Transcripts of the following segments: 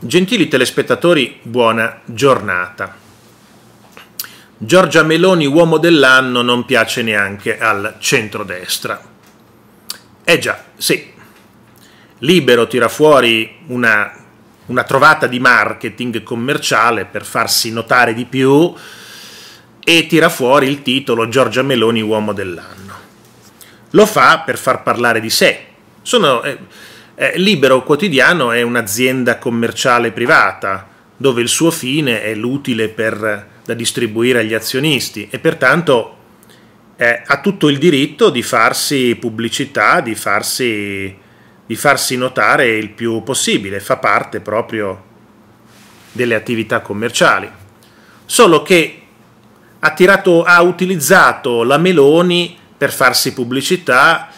Gentili telespettatori, buona giornata. Giorgia Meloni, uomo dell'anno, non piace neanche al centrodestra. Eh già, sì. Libero tira fuori una, una trovata di marketing commerciale per farsi notare di più e tira fuori il titolo Giorgia Meloni, uomo dell'anno. Lo fa per far parlare di sé. Sono... Eh, eh, Libero Quotidiano è un'azienda commerciale privata dove il suo fine è l'utile per, da distribuire agli azionisti e pertanto eh, ha tutto il diritto di farsi pubblicità, di farsi, di farsi notare il più possibile, fa parte proprio delle attività commerciali. Solo che ha, tirato, ha utilizzato la Meloni per farsi pubblicità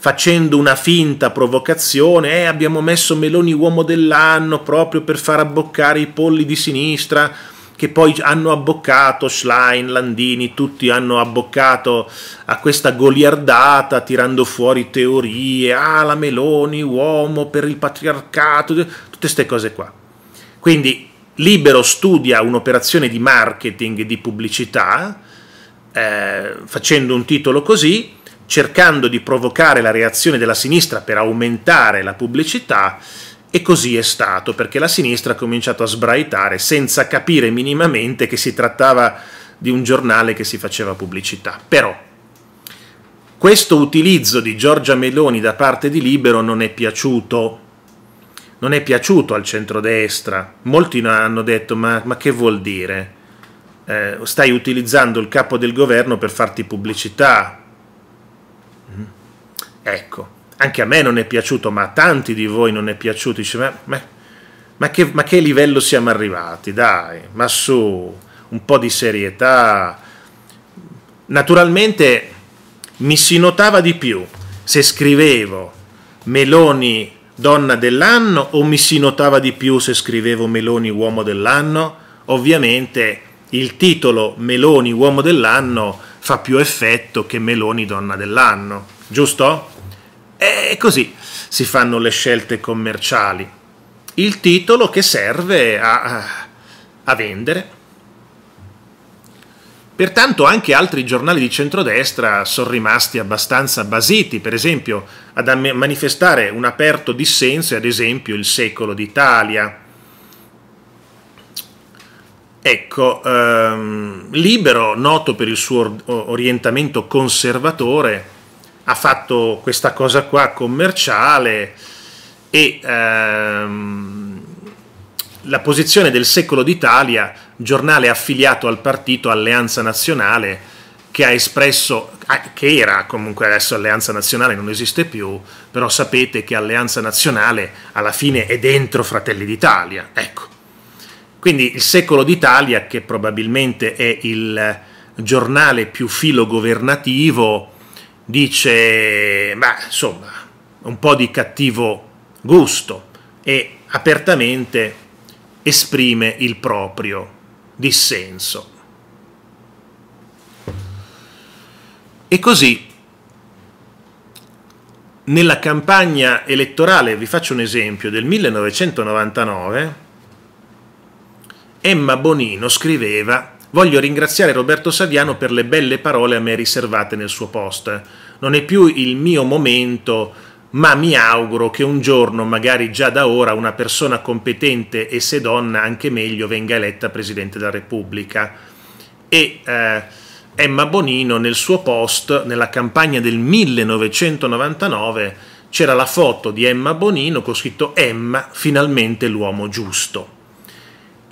facendo una finta provocazione, eh, abbiamo messo Meloni uomo dell'anno proprio per far abboccare i polli di sinistra che poi hanno abboccato Schlein, Landini, tutti hanno abboccato a questa goliardata tirando fuori teorie, ah la Meloni, uomo per il patriarcato, tutte queste cose qua. Quindi Libero studia un'operazione di marketing, di pubblicità, eh, facendo un titolo così, cercando di provocare la reazione della sinistra per aumentare la pubblicità e così è stato, perché la sinistra ha cominciato a sbraitare senza capire minimamente che si trattava di un giornale che si faceva pubblicità. Però questo utilizzo di Giorgia Meloni da parte di Libero non è piaciuto non è piaciuto al centrodestra. Molti hanno detto: Ma, ma che vuol dire? Eh, stai utilizzando il capo del governo per farti pubblicità. Ecco, anche a me non è piaciuto, ma a tanti di voi non è piaciuto. Dice, ma, ma, ma, che, ma che livello siamo arrivati? Dai, ma su, un po' di serietà. Naturalmente mi si notava di più se scrivevo Meloni donna dell'anno o mi si notava di più se scrivevo Meloni uomo dell'anno? Ovviamente il titolo Meloni uomo dell'anno fa più effetto che Meloni donna dell'anno, giusto? E così si fanno le scelte commerciali. Il titolo che serve a, a vendere. Pertanto anche altri giornali di centrodestra sono rimasti abbastanza basiti, per esempio ad manifestare un aperto dissenso, ad esempio il secolo d'Italia. Ecco, ehm, Libero, noto per il suo orientamento conservatore, ha fatto questa cosa qua commerciale e ehm, la posizione del secolo d'Italia, giornale affiliato al partito Alleanza Nazionale, che ha espresso, ah, che era comunque adesso Alleanza Nazionale, non esiste più, però sapete che Alleanza Nazionale alla fine è dentro Fratelli d'Italia, ecco. Quindi il secolo d'Italia, che probabilmente è il giornale più filogovernativo, dice, ma insomma, un po' di cattivo gusto e apertamente esprime il proprio dissenso. E così nella campagna elettorale, vi faccio un esempio, del 1999, Emma Bonino scriveva Voglio ringraziare Roberto Saviano per le belle parole a me riservate nel suo post. Non è più il mio momento, ma mi auguro che un giorno, magari già da ora, una persona competente e se donna anche meglio venga eletta Presidente della Repubblica. E eh, Emma Bonino nel suo post, nella campagna del 1999, c'era la foto di Emma Bonino con scritto Emma, finalmente l'uomo giusto.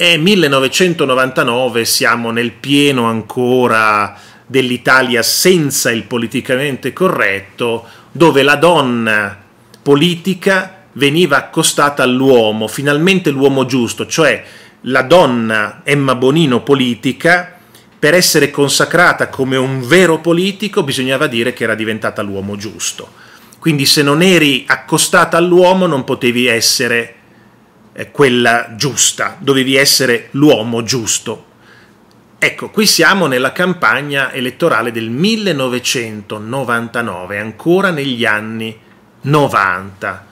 È 1999, siamo nel pieno ancora dell'Italia senza il politicamente corretto, dove la donna politica veniva accostata all'uomo, finalmente l'uomo giusto, cioè la donna Emma Bonino politica, per essere consacrata come un vero politico bisognava dire che era diventata l'uomo giusto. Quindi se non eri accostata all'uomo non potevi essere quella giusta, dovevi essere l'uomo giusto. Ecco, qui siamo nella campagna elettorale del 1999, ancora negli anni 90,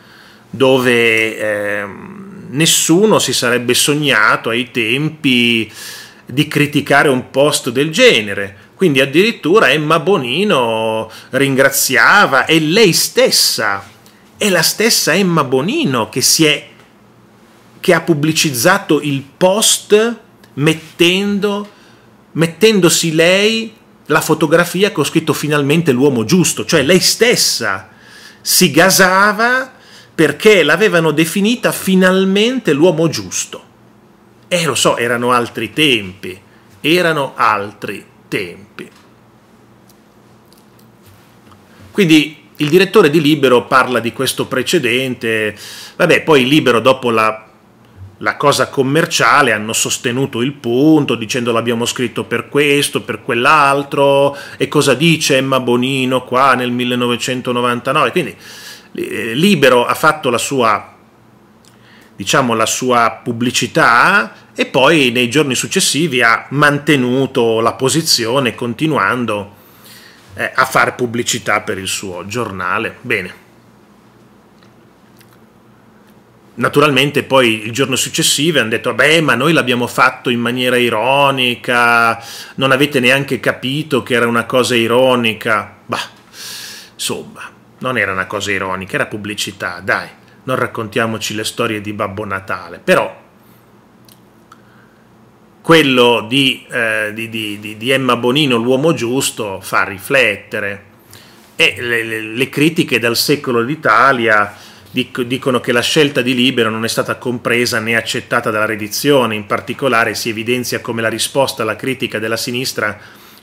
dove eh, nessuno si sarebbe sognato ai tempi di criticare un post del genere. Quindi addirittura Emma Bonino ringraziava e lei stessa, è la stessa Emma Bonino che si è che ha pubblicizzato il post mettendo, mettendosi lei la fotografia che ho scritto finalmente l'uomo giusto, cioè lei stessa si gasava perché l'avevano definita finalmente l'uomo giusto. E eh, lo so, erano altri tempi, erano altri tempi. Quindi il direttore di Libero parla di questo precedente, vabbè, poi Libero dopo la la cosa commerciale hanno sostenuto il punto dicendo l'abbiamo scritto per questo, per quell'altro e cosa dice Emma Bonino qua nel 1999. Quindi eh, Libero ha fatto la sua diciamo la sua pubblicità e poi nei giorni successivi ha mantenuto la posizione continuando eh, a fare pubblicità per il suo giornale. Bene. Naturalmente poi il giorno successivo hanno detto, beh, ma noi l'abbiamo fatto in maniera ironica, non avete neanche capito che era una cosa ironica. Bah, insomma, non era una cosa ironica, era pubblicità, dai, non raccontiamoci le storie di Babbo Natale, però quello di, eh, di, di, di Emma Bonino, l'uomo giusto, fa riflettere. E le, le, le critiche dal secolo d'Italia dic- dicono che la scelta di Libero non è stata compresa né accettata dalla redizione, in particolare si evidenzia come la risposta alla critica della sinistra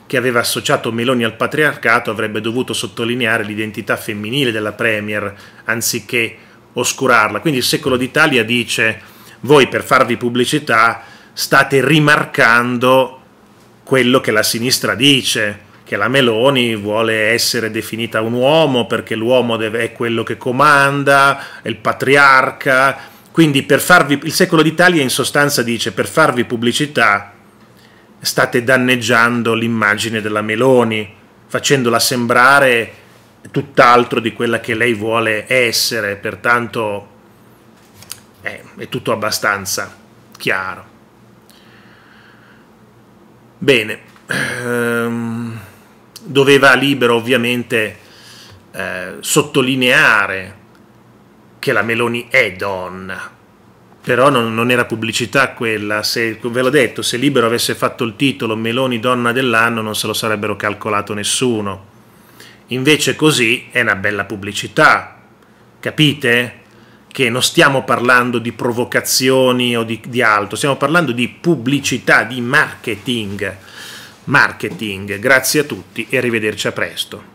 che aveva associato Meloni al patriarcato avrebbe dovuto sottolineare l'identità femminile della Premier anziché oscurarla. Quindi il secolo d'Italia dice voi per farvi pubblicità state rimarcando quello che la sinistra dice, che la Meloni vuole essere definita un uomo perché l'uomo deve, è quello che comanda, è il patriarca. Quindi per farvi, il secolo d'Italia in sostanza dice per farvi pubblicità state danneggiando l'immagine della Meloni, facendola sembrare tutt'altro di quella che lei vuole essere, pertanto eh, è tutto abbastanza chiaro. Bene. Um, doveva libero ovviamente eh, sottolineare che la Meloni è donna. Però non, non era pubblicità quella, se, ve l'ho detto, se Libero avesse fatto il titolo Meloni donna dell'anno non se lo sarebbero calcolato nessuno. Invece così è una bella pubblicità, capite? Che non stiamo parlando di provocazioni o di, di altro, stiamo parlando di pubblicità, di marketing marketing. Grazie a tutti e arrivederci a presto.